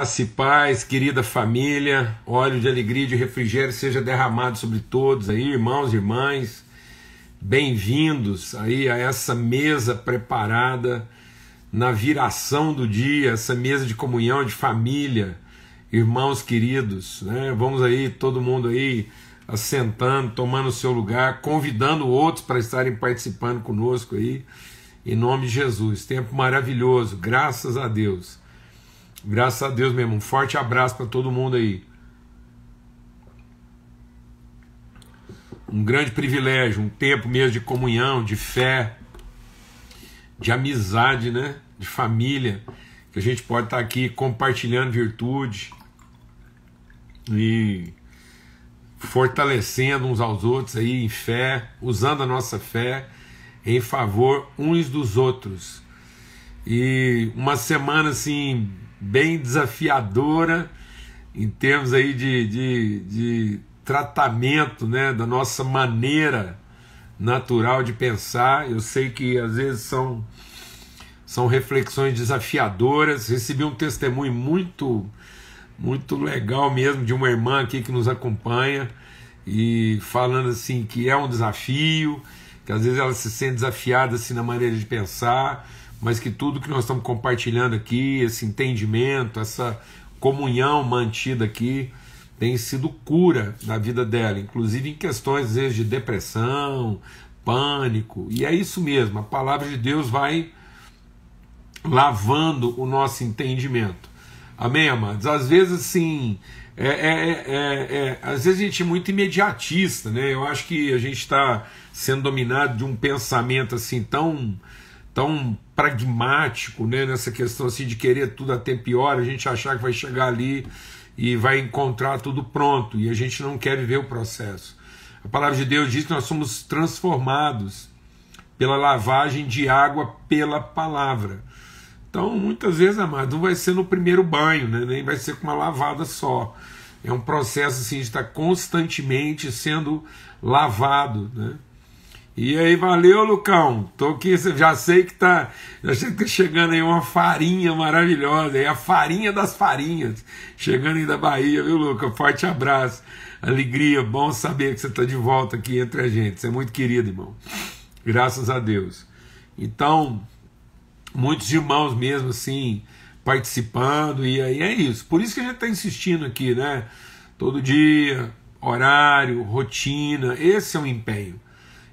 Graça e paz, querida família, óleo de alegria e de refrigério seja derramado sobre todos aí, irmãos e irmãs. Bem-vindos aí a essa mesa preparada na viração do dia, essa mesa de comunhão, de família, irmãos queridos, né? Vamos aí, todo mundo aí assentando, tomando o seu lugar, convidando outros para estarem participando conosco aí, em nome de Jesus. Tempo maravilhoso, graças a Deus Graças a Deus mesmo. Um forte abraço para todo mundo aí. Um grande privilégio, um tempo mesmo de comunhão, de fé, de amizade, né? De família, que a gente pode estar tá aqui compartilhando virtude e fortalecendo uns aos outros aí em fé, usando a nossa fé em favor uns dos outros. E uma semana assim bem desafiadora em termos aí de, de, de tratamento né, da nossa maneira natural de pensar. Eu sei que às vezes são, são reflexões desafiadoras. Recebi um testemunho muito, muito legal mesmo de uma irmã aqui que nos acompanha e falando assim que é um desafio, que às vezes ela se sente desafiada assim na maneira de pensar, mas que tudo que nós estamos compartilhando aqui, esse entendimento, essa comunhão mantida aqui, tem sido cura na vida dela, inclusive em questões às vezes, de depressão, pânico. E é isso mesmo, a palavra de Deus vai lavando o nosso entendimento. Amém, amados? Às vezes, assim, é, é, é, às vezes a gente é muito imediatista, né? Eu acho que a gente está sendo dominado de um pensamento assim tão tão pragmático né, nessa questão assim de querer tudo até pior, a gente achar que vai chegar ali e vai encontrar tudo pronto, e a gente não quer viver o processo. A palavra de Deus diz que nós somos transformados pela lavagem de água pela palavra. Então, muitas vezes, amado, não vai ser no primeiro banho, né, nem vai ser com uma lavada só. É um processo assim, de estar constantemente sendo lavado. Né? E aí, valeu, Lucão. Tô aqui, já sei que tá, já sei que tá chegando aí uma farinha maravilhosa, aí a farinha das farinhas, chegando aí da Bahia, viu, Lucas? Forte abraço, alegria, bom saber que você tá de volta aqui entre a gente. Você é muito querido, irmão. Graças a Deus. Então, muitos irmãos mesmo assim participando e aí é isso. Por isso que a gente tá insistindo aqui, né? Todo dia, horário, rotina, esse é o um empenho.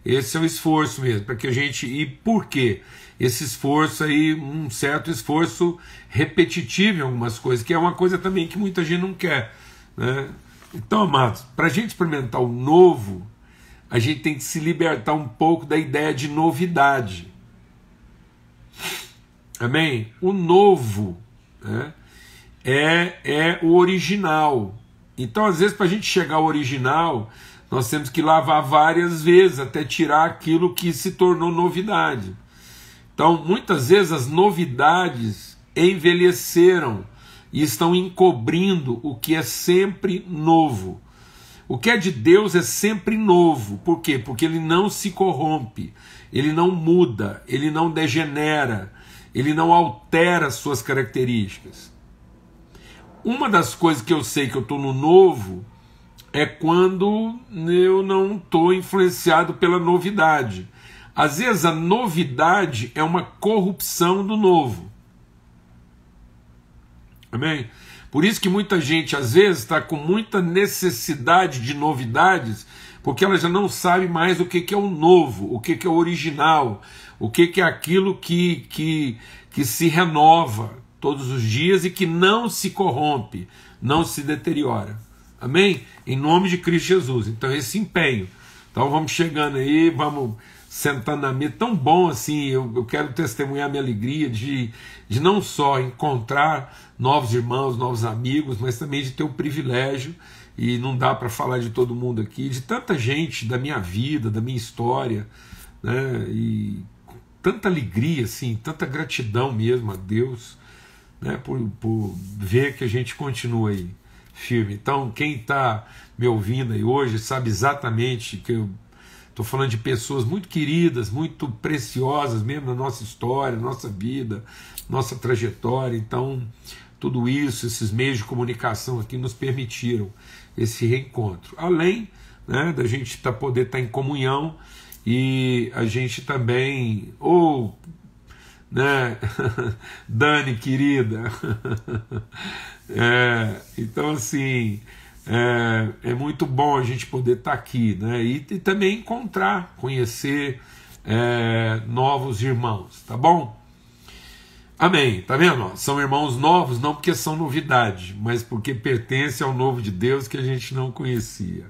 Esse é o esforço mesmo, para que a gente. E por quê? Esse esforço aí, um certo esforço repetitivo em algumas coisas, que é uma coisa também que muita gente não quer. Né? Então, amados, para a gente experimentar o novo, a gente tem que se libertar um pouco da ideia de novidade. Amém? O novo né, é, é o original. Então, às vezes, para a gente chegar ao original, nós temos que lavar várias vezes até tirar aquilo que se tornou novidade. Então, muitas vezes as novidades envelheceram e estão encobrindo o que é sempre novo. O que é de Deus é sempre novo. Por quê? Porque ele não se corrompe, ele não muda, ele não degenera, ele não altera suas características. Uma das coisas que eu sei que eu estou no novo é quando eu não estou influenciado pela novidade. Às vezes a novidade é uma corrupção do novo. Amém? Por isso que muita gente às vezes está com muita necessidade de novidades, porque ela já não sabe mais o que, que é o novo, o que, que é o original, o que, que é aquilo que, que, que se renova todos os dias e que não se corrompe, não se deteriora. Amém? Em nome de Cristo Jesus. Então, esse empenho. Então, vamos chegando aí, vamos sentando na mesa. Tão bom assim, eu, eu quero testemunhar minha alegria de, de não só encontrar novos irmãos, novos amigos, mas também de ter o privilégio, e não dá para falar de todo mundo aqui, de tanta gente da minha vida, da minha história, né? E tanta alegria, assim, tanta gratidão mesmo a Deus, né? Por, por ver que a gente continua aí firme. Então, quem está me ouvindo aí hoje sabe exatamente que eu estou falando de pessoas muito queridas, muito preciosas mesmo na nossa história, nossa vida, nossa trajetória. Então, tudo isso, esses meios de comunicação aqui nos permitiram esse reencontro. Além né, da gente tá, poder estar tá em comunhão e a gente também, ou, né, Dani querida, É, então, assim, é, é, muito bom a gente poder estar tá aqui, né? E, e, também encontrar, conhecer é, novos irmãos, tá bom? Amém, tá vendo? São irmãos novos, não porque são novidade, mas porque pertencem ao novo de Deus que a gente não conhecia.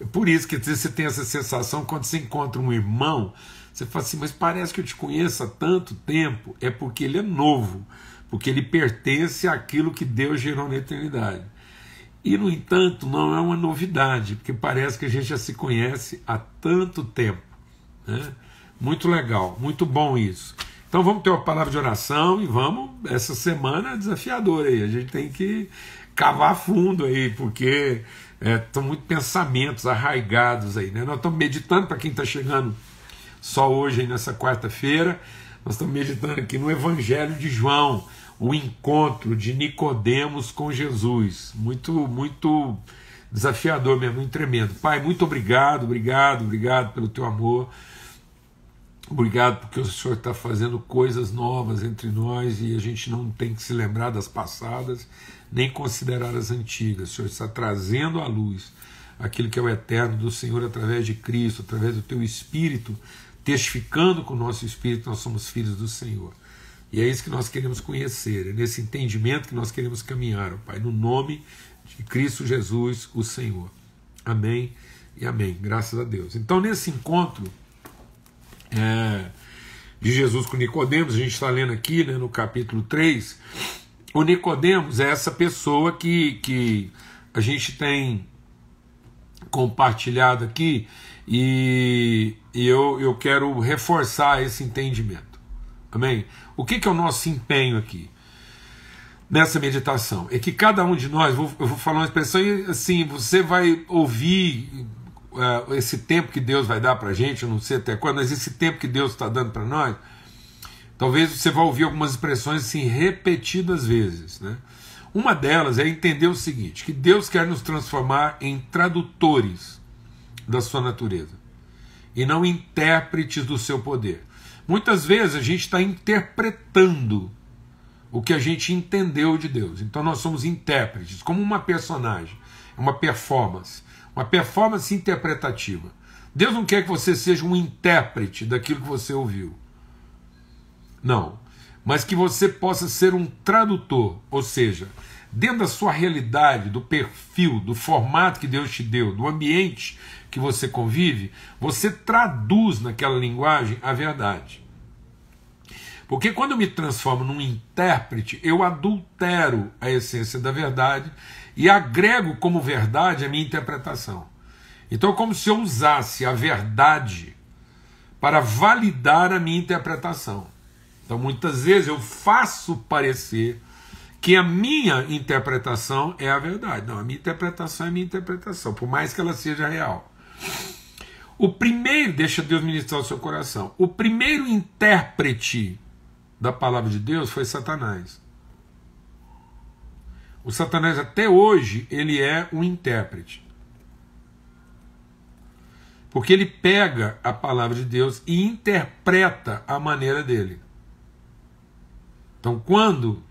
É por isso que você tem essa sensação quando você encontra um irmão, você fala assim, mas parece que eu te conheço há tanto tempo, é porque ele é novo porque ele pertence àquilo que Deus gerou na eternidade. E, no entanto, não é uma novidade, porque parece que a gente já se conhece há tanto tempo. Né? Muito legal, muito bom isso. Então vamos ter uma palavra de oração e vamos. Essa semana é desafiadora aí. A gente tem que cavar fundo aí, porque estão é, muitos pensamentos arraigados aí. Né? Nós estamos meditando, para quem está chegando só hoje, nessa quarta-feira. Nós estamos meditando aqui no Evangelho de João, o encontro de Nicodemos com Jesus. Muito, muito desafiador mesmo, muito tremendo. Pai, muito obrigado, obrigado, obrigado pelo teu amor. Obrigado porque o Senhor está fazendo coisas novas entre nós e a gente não tem que se lembrar das passadas, nem considerar as antigas. O Senhor está trazendo à luz aquilo que é o eterno do Senhor através de Cristo, através do teu Espírito testificando com o nosso espírito que nós somos filhos do Senhor. E é isso que nós queremos conhecer, é nesse entendimento que nós queremos caminhar, ó Pai, no nome de Cristo Jesus, o Senhor. Amém e amém. Graças a Deus. Então, nesse encontro é, de Jesus com Nicodemos, a gente está lendo aqui né, no capítulo 3, o Nicodemos é essa pessoa que, que a gente tem compartilhado aqui e, e eu, eu quero reforçar esse entendimento. Amém? O que, que é o nosso empenho aqui? Nessa meditação, é que cada um de nós, vou, eu vou falar uma expressão e assim, você vai ouvir uh, esse tempo que Deus vai dar para a gente, eu não sei até quando, mas esse tempo que Deus está dando para nós, talvez você vá ouvir algumas expressões assim repetidas vezes, né? Uma delas é entender o seguinte: que Deus quer nos transformar em tradutores da sua natureza e não intérpretes do seu poder. Muitas vezes a gente está interpretando o que a gente entendeu de Deus. Então nós somos intérpretes, como uma personagem, uma performance, uma performance interpretativa. Deus não quer que você seja um intérprete daquilo que você ouviu. Não. Mas que você possa ser um tradutor, ou seja, dentro da sua realidade, do perfil, do formato que Deus te deu, do ambiente que você convive, você traduz naquela linguagem a verdade. Porque quando eu me transformo num intérprete, eu adultero a essência da verdade e agrego como verdade a minha interpretação. Então é como se eu usasse a verdade para validar a minha interpretação. Então muitas vezes eu faço parecer que a minha interpretação é a verdade. Não, a minha interpretação é a minha interpretação, por mais que ela seja real. O primeiro, deixa Deus ministrar o seu coração, o primeiro intérprete da palavra de Deus foi Satanás. O Satanás até hoje ele é um intérprete. Porque ele pega a palavra de Deus e interpreta a maneira dele. Então, quando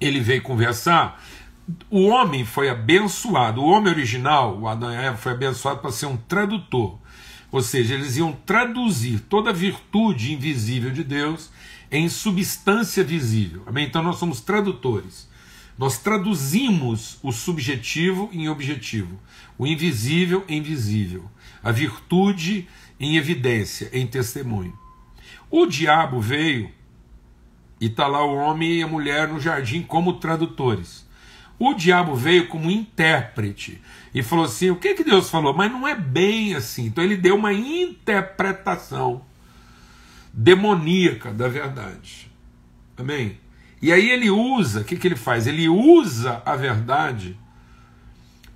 ele veio conversar, o homem foi abençoado, o homem original, o Adão e Eva, foi abençoado para ser um tradutor. Ou seja, eles iam traduzir toda a virtude invisível de Deus em substância visível. Amém? Então nós somos tradutores. Nós traduzimos o subjetivo em objetivo, o invisível em visível, a virtude em evidência, em testemunho. O diabo veio e está lá o homem e a mulher no jardim como tradutores. O diabo veio como intérprete e falou assim: o que, que Deus falou? Mas não é bem assim. Então ele deu uma interpretação demoníaca da verdade. Amém? E aí ele usa, o que, que ele faz? Ele usa a verdade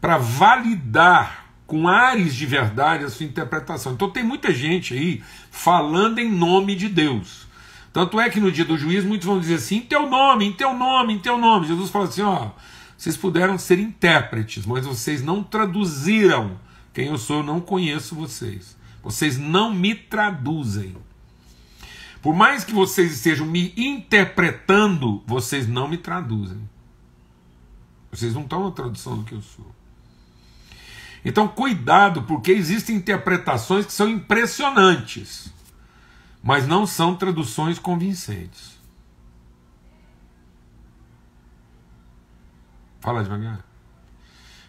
para validar com ares de verdade a sua interpretação. Então tem muita gente aí falando em nome de Deus. Tanto é que no dia do juízo muitos vão dizer assim: em teu nome, em teu nome, em teu nome. Jesus fala assim: ó, vocês puderam ser intérpretes, mas vocês não traduziram. Quem eu sou, eu não conheço vocês. Vocês não me traduzem. Por mais que vocês estejam me interpretando, vocês não me traduzem. Vocês não estão na tradução do que eu sou. Então, cuidado, porque existem interpretações que são impressionantes mas não são traduções convincentes. Fala devagar.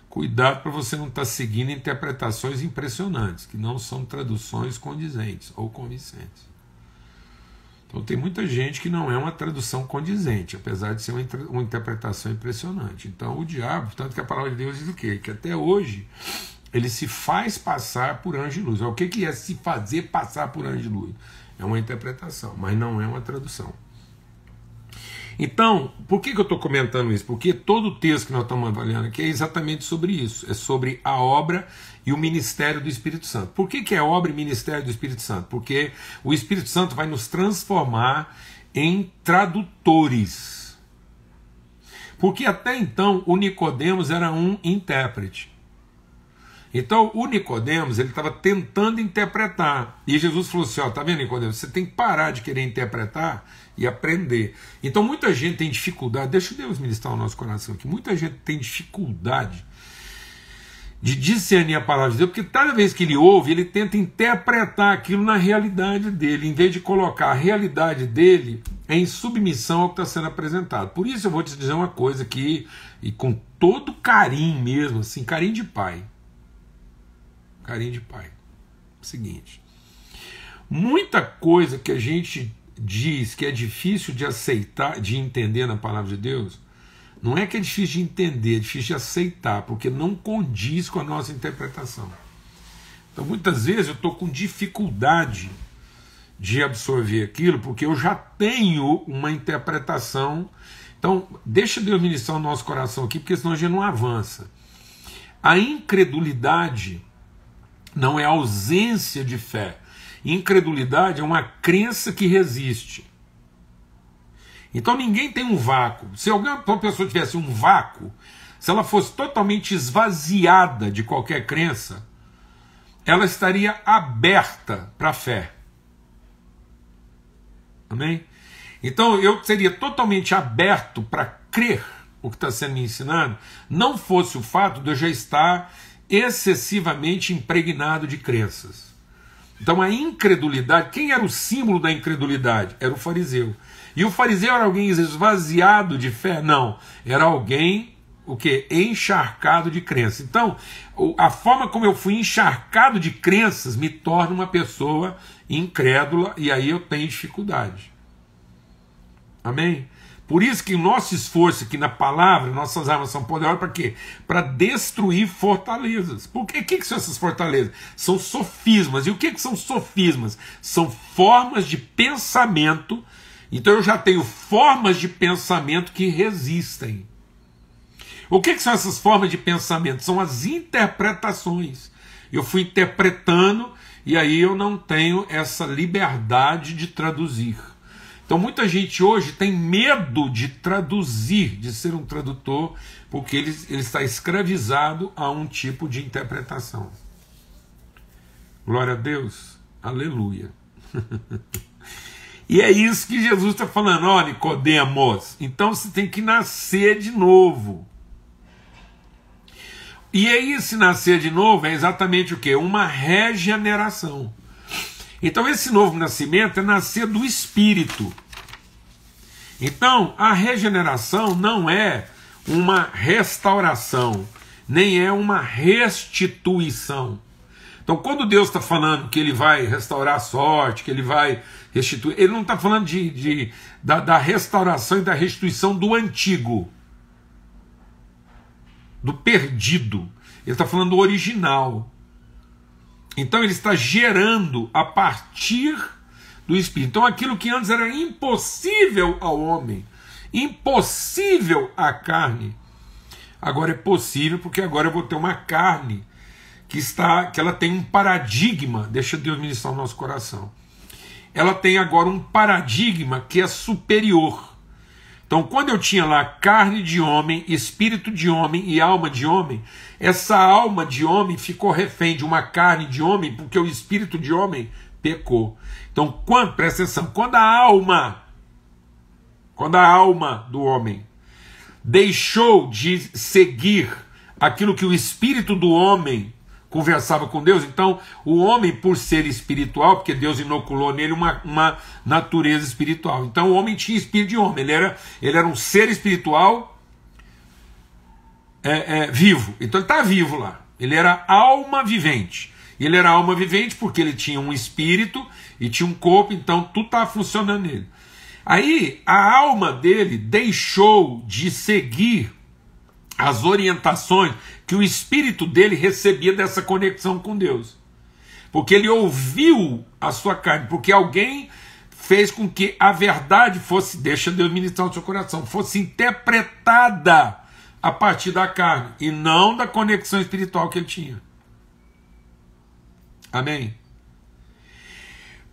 Cuidado para você não estar tá seguindo interpretações impressionantes, que não são traduções condizentes ou convincentes. Então tem muita gente que não é uma tradução condizente, apesar de ser uma, uma interpretação impressionante. Então o diabo, tanto que a palavra de Deus diz o quê? Que até hoje ele se faz passar por anjo de luz. É o que, que é se fazer passar por anjo de luz? É uma interpretação, mas não é uma tradução. Então, por que, que eu estou comentando isso? Porque todo o texto que nós estamos avaliando aqui é exatamente sobre isso. É sobre a obra e o ministério do Espírito Santo. Por que, que é obra e ministério do Espírito Santo? Porque o Espírito Santo vai nos transformar em tradutores. Porque até então o Nicodemos era um intérprete. Então o Nicodemos ele estava tentando interpretar. E Jesus falou assim: ó, tá vendo, Nicodemos? Você tem que parar de querer interpretar e aprender. Então muita gente tem dificuldade, deixa Deus ministrar o nosso coração aqui, muita gente tem dificuldade de discernir a palavra de Deus, porque cada vez que ele ouve, ele tenta interpretar aquilo na realidade dele, em vez de colocar a realidade dele em submissão ao que está sendo apresentado. Por isso eu vou te dizer uma coisa que, e com todo carinho mesmo, assim, carinho de pai, Carinho de pai. Seguinte. Muita coisa que a gente diz que é difícil de aceitar, de entender na palavra de Deus, não é que é difícil de entender, é difícil de aceitar, porque não condiz com a nossa interpretação. Então muitas vezes eu estou com dificuldade de absorver aquilo, porque eu já tenho uma interpretação. Então, deixa Deus ministrar o nosso coração aqui, porque senão a gente não avança. A incredulidade não é ausência de fé. Incredulidade é uma crença que resiste. Então ninguém tem um vácuo. Se alguma pessoa tivesse um vácuo, se ela fosse totalmente esvaziada de qualquer crença, ela estaria aberta para a fé. Amém? Então eu seria totalmente aberto para crer o que está sendo me ensinado, não fosse o fato de eu já estar excessivamente impregnado de crenças. Então a incredulidade, quem era o símbolo da incredulidade? Era o fariseu. E o fariseu era alguém esvaziado de fé? Não, era alguém o que encharcado de crença. Então, a forma como eu fui encharcado de crenças me torna uma pessoa incrédula e aí eu tenho dificuldade. Amém? Por isso que nosso esforço aqui na palavra, nossas armas são poderosas para quê? Para destruir fortalezas. Por quê? que, que são essas fortalezas? São sofismas. E o que, que são sofismas? São formas de pensamento. Então eu já tenho formas de pensamento que resistem. O que, que são essas formas de pensamento? São as interpretações. Eu fui interpretando e aí eu não tenho essa liberdade de traduzir. Então muita gente hoje tem medo de traduzir, de ser um tradutor, porque ele, ele está escravizado a um tipo de interpretação. Glória a Deus, aleluia. e é isso que Jesus está falando, ó Nicodemos, então você tem que nascer de novo. E é isso, nascer de novo, é exatamente o que? Uma regeneração. Então, esse novo nascimento é nascer do espírito. Então, a regeneração não é uma restauração, nem é uma restituição. Então, quando Deus está falando que Ele vai restaurar a sorte, que Ele vai restituir, Ele não está falando de, de da, da restauração e da restituição do antigo, do perdido. Ele está falando do original, então ele está gerando a partir do Espírito. Então aquilo que antes era impossível ao homem, impossível à carne, agora é possível porque agora eu vou ter uma carne que está, que ela tem um paradigma. Deixa Deus ministrar o nosso coração. Ela tem agora um paradigma que é superior então, quando eu tinha lá carne de homem, espírito de homem e alma de homem, essa alma de homem ficou refém de uma carne de homem, porque o espírito de homem pecou. Então, quando, presta atenção, quando a alma, quando a alma do homem deixou de seguir aquilo que o espírito do homem conversava com Deus. Então, o homem, por ser espiritual, porque Deus inoculou nele uma, uma natureza espiritual. Então, o homem tinha espírito de homem, ele era, ele era um ser espiritual é, é, vivo. Então, ele está vivo lá. Ele era alma vivente. Ele era alma vivente porque ele tinha um espírito e tinha um corpo, então tudo estava funcionando nele. Aí a alma dele deixou de seguir as orientações que o espírito dele recebia dessa conexão com Deus. Porque ele ouviu a sua carne, porque alguém fez com que a verdade fosse, deixa Deus ministrar no seu coração, fosse interpretada a partir da carne e não da conexão espiritual que ele tinha. Amém?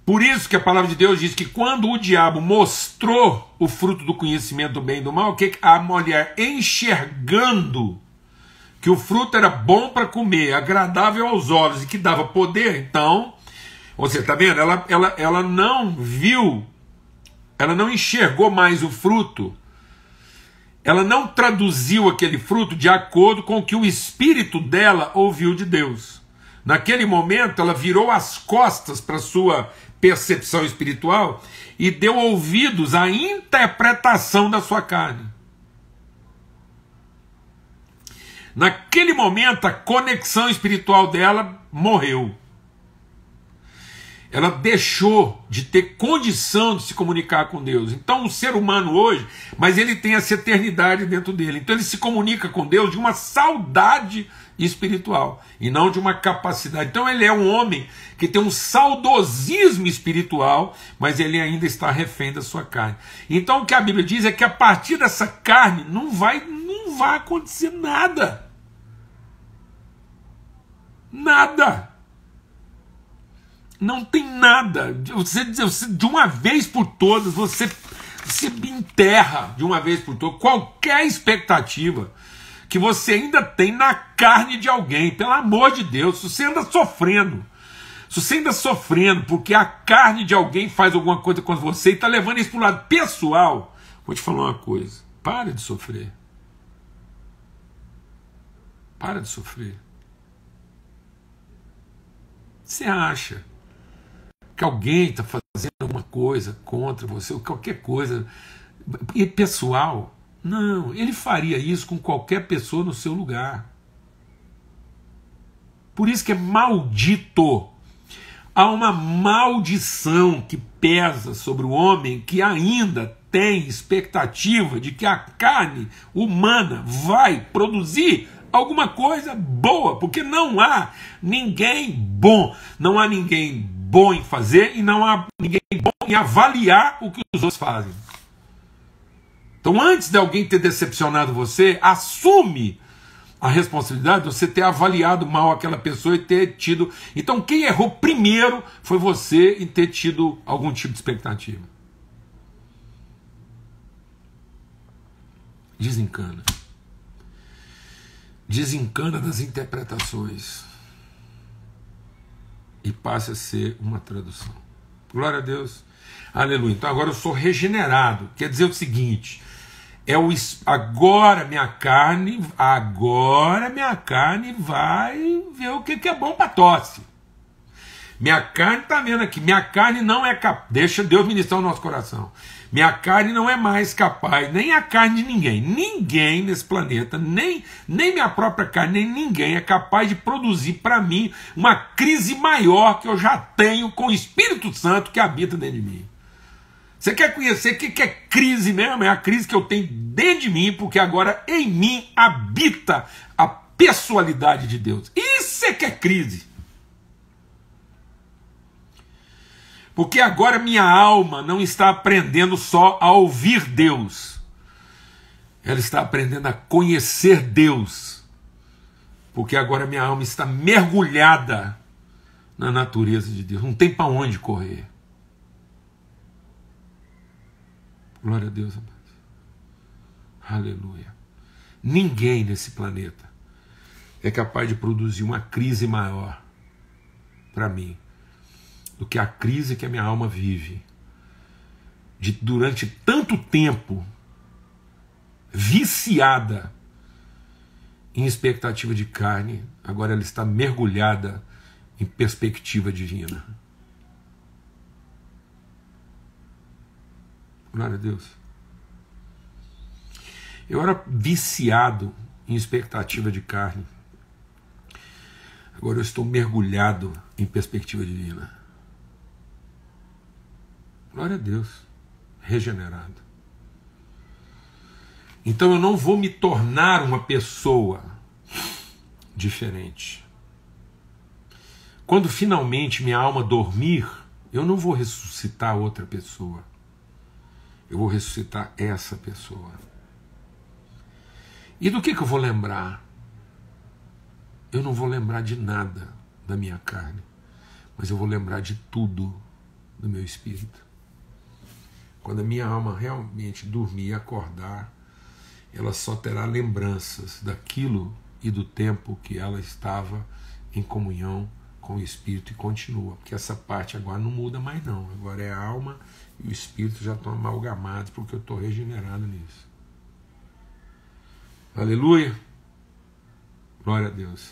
Por isso que a palavra de Deus diz que quando o diabo mostrou o fruto do conhecimento do bem e do mal, que a mulher enxergando que o fruto era bom para comer, agradável aos olhos e que dava poder, então, você está vendo? Ela, ela, ela não viu, ela não enxergou mais o fruto, ela não traduziu aquele fruto de acordo com o que o espírito dela ouviu de Deus. Naquele momento, ela virou as costas para sua percepção espiritual e deu ouvidos à interpretação da sua carne. Naquele momento, a conexão espiritual dela morreu. Ela deixou de ter condição de se comunicar com Deus. Então, o ser humano hoje, mas ele tem essa eternidade dentro dele. Então, ele se comunica com Deus de uma saudade espiritual e não de uma capacidade. Então ele é um homem que tem um saudosismo espiritual, mas ele ainda está refém da sua carne. Então o que a Bíblia diz é que a partir dessa carne não vai não vai acontecer nada. Nada. Não tem nada. Você, de uma vez por todas você se enterra de uma vez por todas qualquer expectativa que você ainda tem na carne de alguém. Pelo amor de Deus, se você anda sofrendo, se você ainda sofrendo porque a carne de alguém faz alguma coisa com você e está levando isso para o lado pessoal, vou te falar uma coisa: para de sofrer. Para de sofrer. Você acha que alguém está fazendo alguma coisa contra você, ou qualquer coisa e pessoal? Não, ele faria isso com qualquer pessoa no seu lugar. Por isso que é maldito. Há uma maldição que pesa sobre o homem que ainda tem expectativa de que a carne humana vai produzir alguma coisa boa, porque não há ninguém bom, não há ninguém bom em fazer e não há ninguém bom em avaliar o que os outros fazem. Então, antes de alguém ter decepcionado você, assume a responsabilidade de você ter avaliado mal aquela pessoa e ter tido. Então, quem errou primeiro foi você em ter tido algum tipo de expectativa. Desencana. Desencana das interpretações. E passe a ser uma tradução. Glória a Deus. Aleluia. Então agora eu sou regenerado. Quer dizer o seguinte: é o agora minha carne, agora minha carne vai ver o que, que é bom para tosse. Minha carne está vendo aqui, minha carne não é capaz, deixa Deus ministrar o nosso coração. Minha carne não é mais capaz, nem a carne de ninguém, ninguém nesse planeta, nem, nem minha própria carne, nem ninguém é capaz de produzir para mim uma crise maior que eu já tenho com o Espírito Santo que habita dentro de mim. Você quer conhecer o que é crise mesmo? É a crise que eu tenho dentro de mim, porque agora em mim habita a pessoalidade de Deus. Isso é que é crise. Porque agora minha alma não está aprendendo só a ouvir Deus, ela está aprendendo a conhecer Deus. Porque agora minha alma está mergulhada na natureza de Deus, não tem para onde correr. Glória a Deus, amado. Aleluia. Ninguém nesse planeta é capaz de produzir uma crise maior para mim do que a crise que a minha alma vive. De durante tanto tempo viciada em expectativa de carne, agora ela está mergulhada em perspectiva divina. Glória a Deus. Eu era viciado em expectativa de carne. Agora eu estou mergulhado em perspectiva divina. Glória a Deus. Regenerado. Então eu não vou me tornar uma pessoa diferente. Quando finalmente minha alma dormir, eu não vou ressuscitar outra pessoa. Eu vou ressuscitar essa pessoa. E do que, que eu vou lembrar? Eu não vou lembrar de nada da minha carne, mas eu vou lembrar de tudo do meu espírito. Quando a minha alma realmente dormir e acordar, ela só terá lembranças daquilo e do tempo que ela estava em comunhão com o espírito e continua, porque essa parte agora não muda mais não. Agora é a alma e o espírito já estão tá amalgamados, porque eu estou regenerado nisso. Aleluia! Glória a Deus.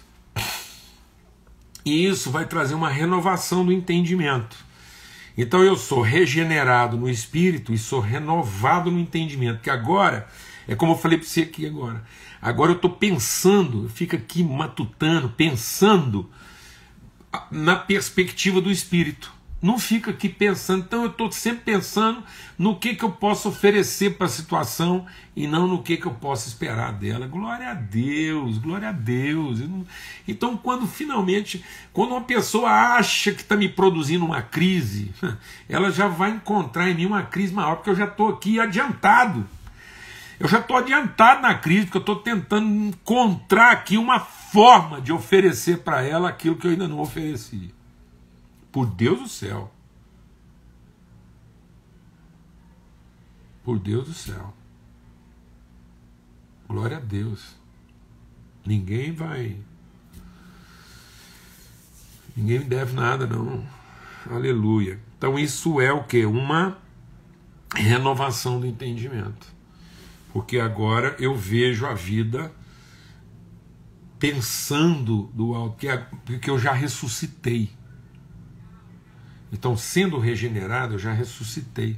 E isso vai trazer uma renovação do entendimento. Então eu sou regenerado no espírito e sou renovado no entendimento, que agora é como eu falei para você aqui agora. Agora eu estou pensando, eu fico aqui matutando, pensando na perspectiva do espírito. Não fica aqui pensando. Então eu estou sempre pensando no que, que eu posso oferecer para a situação e não no que, que eu posso esperar dela. Glória a Deus, glória a Deus. Então, quando finalmente, quando uma pessoa acha que está me produzindo uma crise, ela já vai encontrar em mim uma crise maior, porque eu já estou aqui adiantado. Eu já estou adiantado na crise, porque eu estou tentando encontrar aqui uma forma de oferecer para ela aquilo que eu ainda não ofereci. Por Deus do céu. Por Deus do céu. Glória a Deus. Ninguém vai. Ninguém me deve nada, não. Aleluia. Então isso é o que? Uma renovação do entendimento. Porque agora eu vejo a vida pensando do alto, é, porque eu já ressuscitei. Então, sendo regenerado, eu já ressuscitei.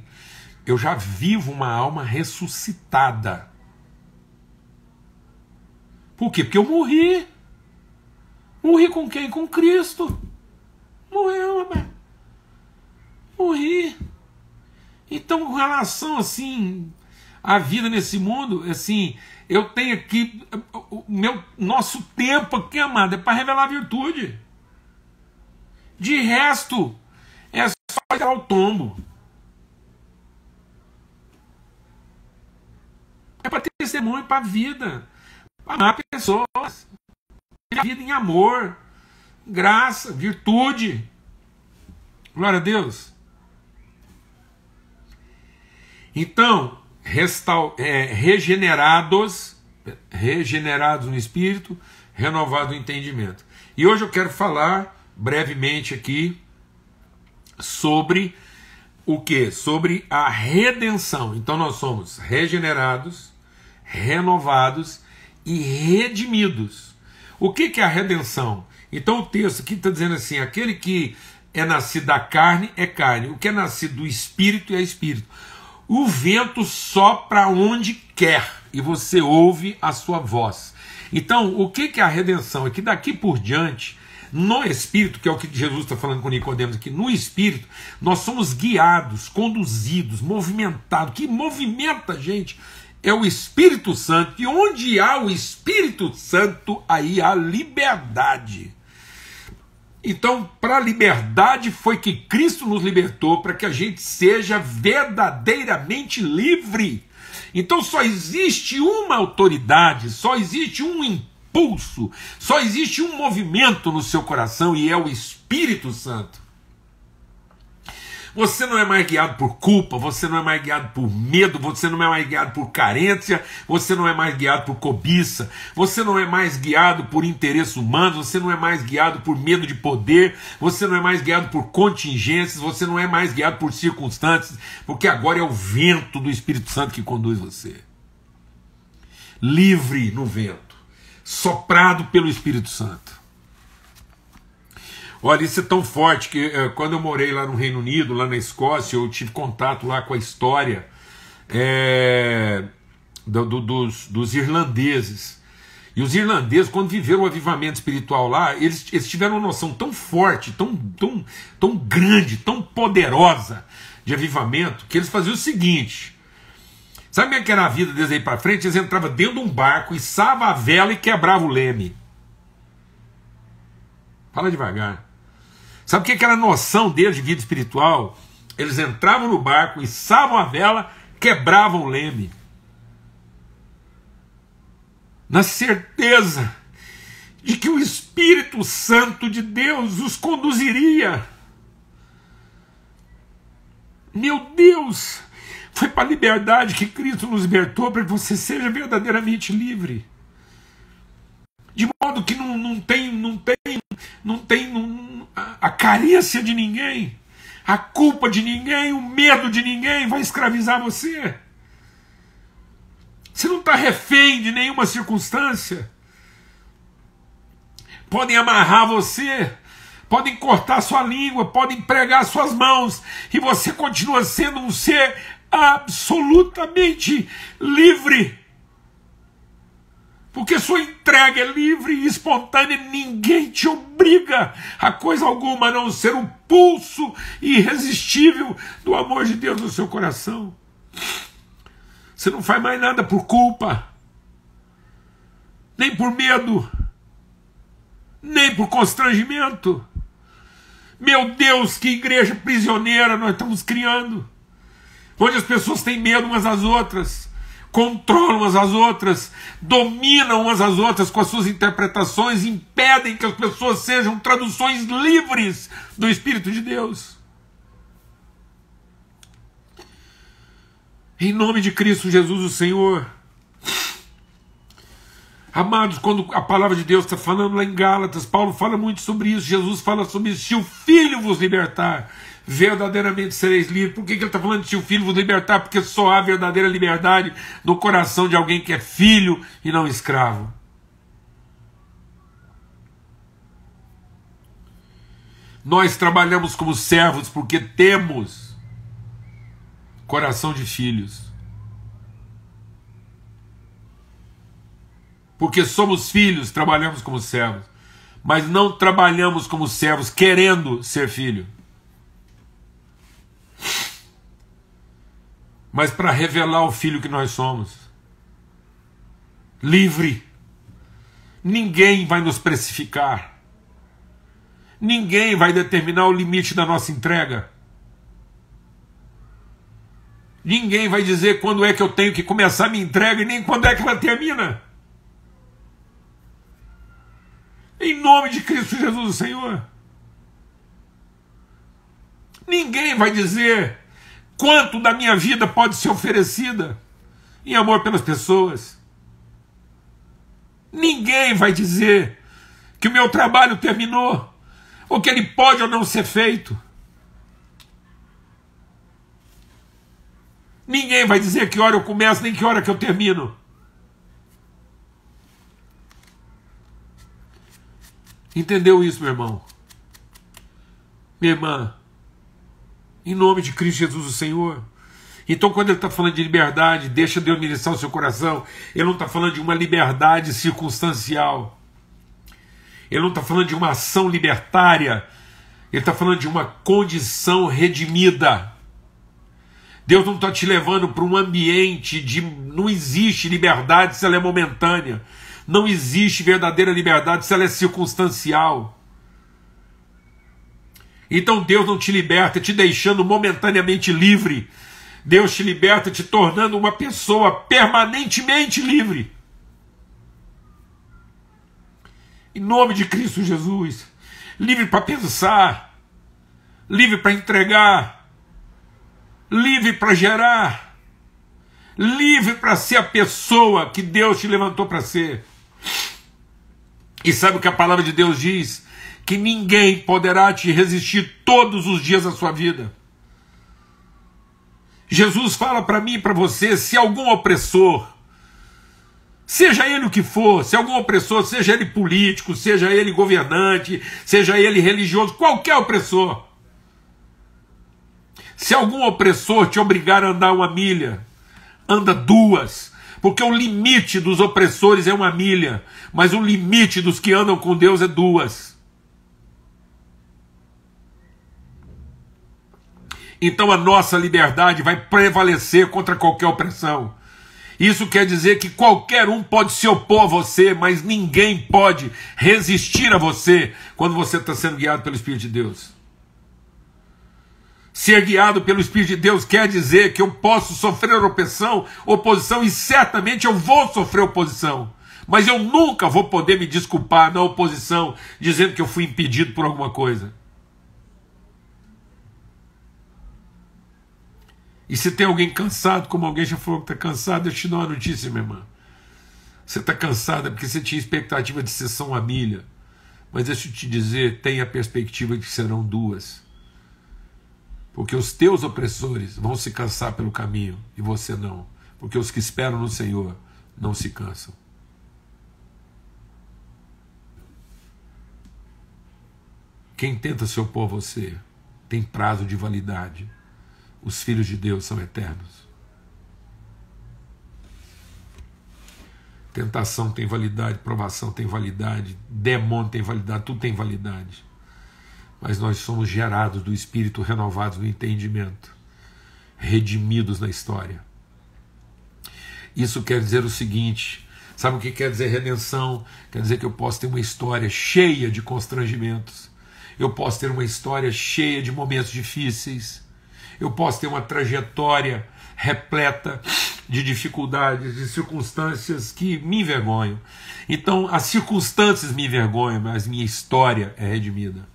Eu já vivo uma alma ressuscitada. Por quê? Porque eu morri. Morri com quem? Com Cristo. Morreu, rapaz. Morri. Então, com relação assim à vida nesse mundo, assim, eu tenho aqui o meu nosso tempo aqui, amado, é para revelar virtude. De resto, para o tombo. É para ter testemunho para a vida. Para amar pessoas. Ter a vida em amor, graça, virtude. Glória a Deus. Então, restaur, é, regenerados, regenerados no espírito, renovado o entendimento. E hoje eu quero falar brevemente aqui sobre o que? Sobre a redenção. Então nós somos regenerados, renovados e redimidos. O que, que é a redenção? Então o texto aqui está dizendo assim: aquele que é nascido da carne é carne, o que é nascido do espírito é espírito. O vento sopra onde quer e você ouve a sua voz. Então, o que, que é a redenção? É que daqui por diante no Espírito, que é o que Jesus está falando com Nicodemos aqui, no Espírito, nós somos guiados, conduzidos, movimentados. Que movimenta a gente é o Espírito Santo. E onde há o Espírito Santo, aí há liberdade. Então, para a liberdade foi que Cristo nos libertou, para que a gente seja verdadeiramente livre. Então, só existe uma autoridade, só existe um império impulso, só existe um movimento no seu coração e é o Espírito Santo. Você não é mais guiado por culpa, você não é mais guiado por medo, você não é mais guiado por carência, você não é mais guiado por cobiça, você não é mais guiado por interesse humano, você não é mais guiado por medo de poder, você não é mais guiado por contingências, você não é mais guiado por circunstâncias, porque agora é o vento do Espírito Santo que conduz você. Livre no vento soprado pelo Espírito Santo. Olha, isso é tão forte que eh, quando eu morei lá no Reino Unido, lá na Escócia, eu tive contato lá com a história é, do, do, dos, dos irlandeses. E os irlandeses, quando viveram o avivamento espiritual lá, eles, eles tiveram uma noção tão forte, tão, tão, tão grande, tão poderosa de avivamento, que eles faziam o seguinte: Sabe como é que era a vida deles aí para frente? Eles entravam dentro de um barco, içava a vela e quebrava o leme. Fala devagar. Sabe o que é aquela noção deles de vida espiritual? Eles entravam no barco, içavam a vela, quebravam o leme. Na certeza de que o Espírito Santo de Deus os conduziria. Meu Deus! Foi para a liberdade que Cristo nos libertou para que você seja verdadeiramente livre. De modo que não, não tem, não tem, não tem não, a carência de ninguém, a culpa de ninguém, o medo de ninguém vai escravizar você. Você não está refém de nenhuma circunstância. Podem amarrar você, podem cortar sua língua, podem pregar suas mãos, e você continua sendo um ser absolutamente livre. Porque sua entrega é livre e espontânea, ninguém te obriga a coisa alguma a não ser o um pulso irresistível do amor de Deus no seu coração. Você não faz mais nada por culpa, nem por medo, nem por constrangimento. Meu Deus, que igreja prisioneira nós estamos criando! onde as pessoas têm medo umas das outras, controlam umas às outras, dominam umas às outras com as suas interpretações, impedem que as pessoas sejam traduções livres do Espírito de Deus. Em nome de Cristo Jesus, o Senhor. Amados, quando a palavra de Deus está falando lá em Gálatas, Paulo fala muito sobre isso, Jesus fala sobre isso. Se o Filho vos libertar, verdadeiramente sereis livres. Por que, que ele está falando de tio filho vou libertar? Porque só há verdadeira liberdade no coração de alguém que é filho e não escravo. Nós trabalhamos como servos porque temos coração de filhos. Porque somos filhos, trabalhamos como servos. Mas não trabalhamos como servos querendo ser filho. mas para revelar o filho que nós somos. Livre. Ninguém vai nos precificar. Ninguém vai determinar o limite da nossa entrega. Ninguém vai dizer quando é que eu tenho que começar a minha entrega e nem quando é que ela termina. Em nome de Cristo Jesus, o Senhor. Ninguém vai dizer quanto da minha vida pode ser oferecida em amor pelas pessoas. Ninguém vai dizer que o meu trabalho terminou, ou que ele pode ou não ser feito. Ninguém vai dizer que hora eu começo, nem que hora que eu termino. Entendeu isso, meu irmão? Minha irmã, em nome de Cristo Jesus, o Senhor. Então, quando ele está falando de liberdade, deixa Deus ministrar o seu coração. Ele não está falando de uma liberdade circunstancial. Ele não está falando de uma ação libertária. Ele está falando de uma condição redimida. Deus não está te levando para um ambiente de. Não existe liberdade se ela é momentânea. Não existe verdadeira liberdade se ela é circunstancial. Então Deus não te liberta, te deixando momentaneamente livre. Deus te liberta, te tornando uma pessoa permanentemente livre. Em nome de Cristo Jesus. Livre para pensar, livre para entregar, livre para gerar, livre para ser a pessoa que Deus te levantou para ser. E sabe o que a palavra de Deus diz? que ninguém poderá te resistir todos os dias da sua vida. Jesus fala para mim e para você: se algum opressor, seja ele o que for, se algum opressor, seja ele político, seja ele governante, seja ele religioso, qualquer opressor, se algum opressor te obrigar a andar uma milha, anda duas, porque o limite dos opressores é uma milha, mas o limite dos que andam com Deus é duas. Então a nossa liberdade vai prevalecer contra qualquer opressão. Isso quer dizer que qualquer um pode se opor a você, mas ninguém pode resistir a você quando você está sendo guiado pelo Espírito de Deus. Ser guiado pelo Espírito de Deus quer dizer que eu posso sofrer opressão, oposição, e certamente eu vou sofrer oposição. Mas eu nunca vou poder me desculpar na oposição, dizendo que eu fui impedido por alguma coisa. E se tem alguém cansado, como alguém já falou que está cansado, eu te dou uma notícia, minha irmã. Você está cansada porque você tinha expectativa de sessão a milha. Mas deixa eu te dizer, tenha a perspectiva de que serão duas. Porque os teus opressores vão se cansar pelo caminho e você não. Porque os que esperam no Senhor não se cansam. Quem tenta se opor a você tem prazo de validade os filhos de Deus são eternos. Tentação tem validade, provação tem validade, demônio tem validade, tudo tem validade. Mas nós somos gerados do Espírito, renovados do entendimento, redimidos na história. Isso quer dizer o seguinte: sabe o que quer dizer redenção? Quer dizer que eu posso ter uma história cheia de constrangimentos, eu posso ter uma história cheia de momentos difíceis, eu posso ter uma trajetória repleta de dificuldades, de circunstâncias que me envergonham. Então, as circunstâncias me envergonham, mas minha história é redimida.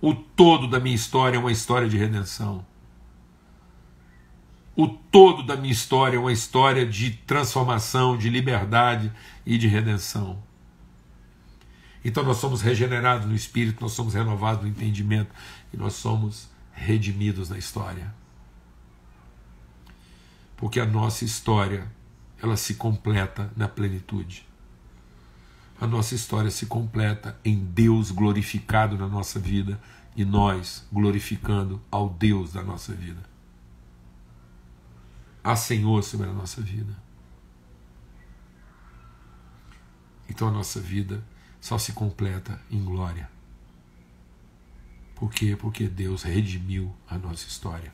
O todo da minha história é uma história de redenção. O todo da minha história é uma história de transformação, de liberdade e de redenção. Então nós somos regenerados no espírito, nós somos renovados no entendimento e nós somos redimidos na história. Porque a nossa história, ela se completa na plenitude. A nossa história se completa em Deus glorificado na nossa vida e nós glorificando ao Deus da nossa vida. Há Senhor sobre a nossa vida. Então a nossa vida só se completa em glória. Por quê? Porque Deus redimiu a nossa história.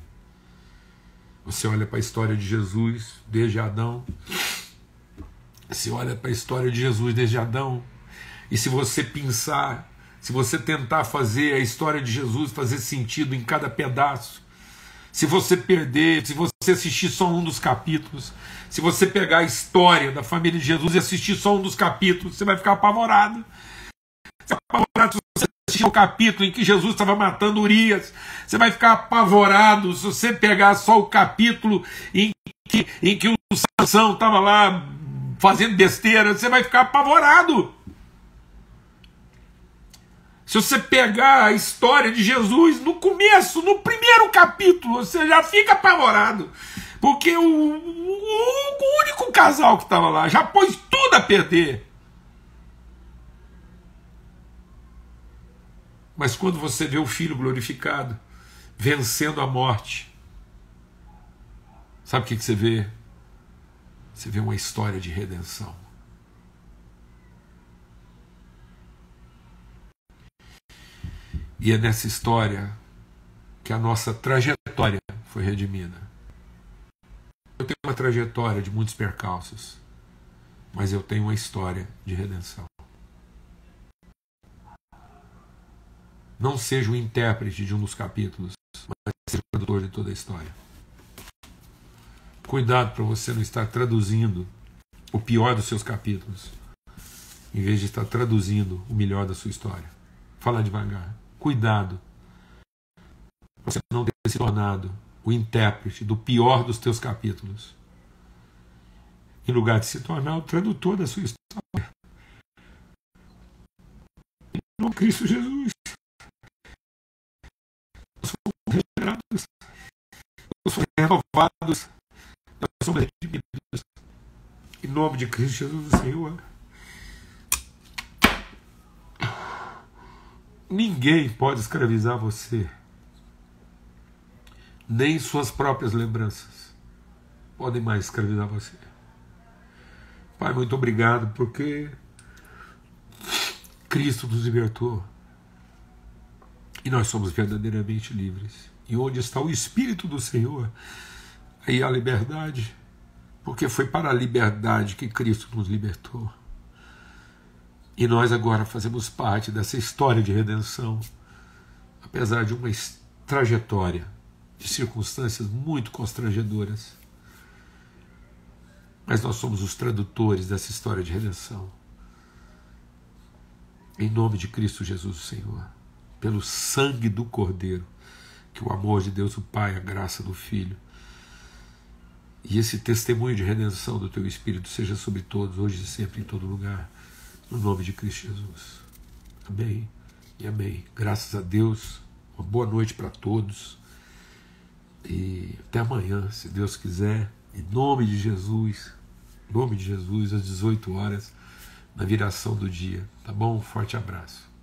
Você olha para a história de Jesus desde Adão. Você olha para a história de Jesus desde Adão. E se você pensar, se você tentar fazer a história de Jesus fazer sentido em cada pedaço, se você perder, se você assistir só um dos capítulos, se você pegar a história da família de Jesus e assistir só um dos capítulos, você vai ficar apavorado. Você vai ficar apavorado se você assistir o capítulo em que Jesus estava matando Urias. Você vai ficar apavorado se você pegar só o capítulo em que, em que o Sansão estava lá fazendo besteira. Você vai ficar apavorado. Se você pegar a história de Jesus no começo, no primeiro capítulo, você já fica apavorado. Porque o, o, o único casal que estava lá já pôs tudo a perder. Mas quando você vê o Filho glorificado, vencendo a morte, sabe o que, você vê? Você vê uma história de redenção. E é nessa história que a nossa trajetória foi redimida. Eu tenho uma trajetória de muitos percalços, mas eu tenho uma história de redenção. não seja o intérprete de um dos capítulos, mas seja o tradutor de toda a história. Cuidado para você não estar traduzindo o pior dos seus capítulos, em vez de estar traduzindo o melhor da sua história. Fala devagar. Cuidado para você não ter se tornado o intérprete do pior dos teus capítulos, em lugar de se tornar o tradutor da sua história. Em nome de Cristo Jesus. louvados nós somos redimidos. Em nome de Cristo Jesus, Senhor. Ninguém pode escravizar você, nem suas próprias lembranças podem mais escravizar você. Pai, muito obrigado porque Cristo nos libertou e nós somos verdadeiramente livres. E onde está o Espírito do Senhor, e a liberdade, porque foi para a liberdade que Cristo nos libertou. E nós agora fazemos parte dessa história de redenção, apesar de uma trajetória de circunstâncias muito constrangedoras. Mas nós somos os tradutores dessa história de redenção. Em nome de Cristo Jesus, o Senhor, pelo sangue do Cordeiro, que o amor de Deus, o Pai, a graça do Filho e esse testemunho de redenção do teu Espírito seja sobre todos, hoje e sempre, em todo lugar, no nome de Cristo Jesus. Amém e amém. Graças a Deus, uma boa noite para todos e até amanhã, se Deus quiser, em nome de Jesus, em nome de Jesus, às 18 horas, na viração do dia, tá bom? Um forte abraço.